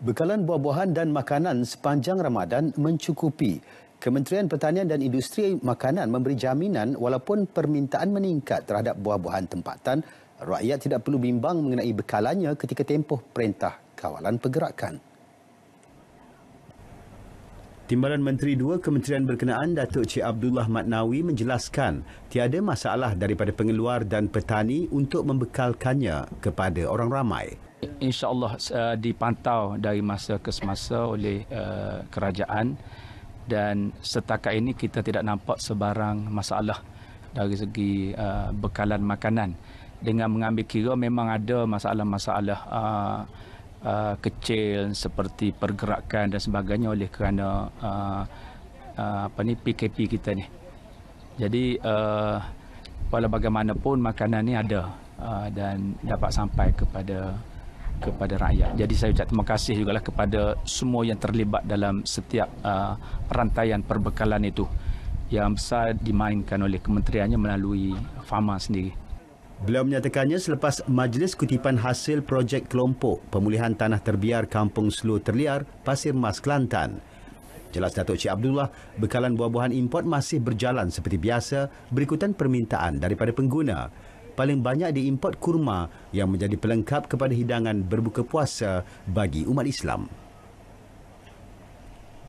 Bekalan buah-buahan dan makanan sepanjang Ramadan mencukupi. Kementerian Pertanian dan Industri Makanan memberi jaminan walaupun permintaan meningkat terhadap buah-buahan tempatan, rakyat tidak perlu bimbang mengenai bekalannya ketika tempoh perintah kawalan pergerakan. Timbalan Menteri Dua Kementerian Berkenaan Datuk Cik Abdullah Matnawi menjelaskan tiada masalah daripada pengeluar dan petani untuk membekalkannya kepada orang ramai. InsyaAllah uh, dipantau dari masa ke semasa oleh uh, kerajaan dan setakat ini kita tidak nampak sebarang masalah dari segi uh, bekalan makanan. Dengan mengambil kira memang ada masalah-masalah uh, Uh, kecil seperti pergerakan dan sebagainya oleh kerana uh, uh, apa ni PKP kita ni. Jadi uh, wala bagaimanapun makanan ni ada uh, dan dapat sampai kepada kepada rakyat. Jadi saya ucap terima kasih juga lah kepada semua yang terlibat dalam setiap uh, rantaian perbekalan itu yang besar dimainkan oleh kementeriannya melalui Fama sendiri. Beliau menyatakannya selepas majlis kutipan hasil projek kelompok pemulihan tanah terbiar Kampung Selu Terliar, Pasir Mas, Kelantan. Jelas Datuk Cik Abdullah, bekalan buah-buahan import masih berjalan seperti biasa berikutan permintaan daripada pengguna. Paling banyak diimport kurma yang menjadi pelengkap kepada hidangan berbuka puasa bagi umat Islam.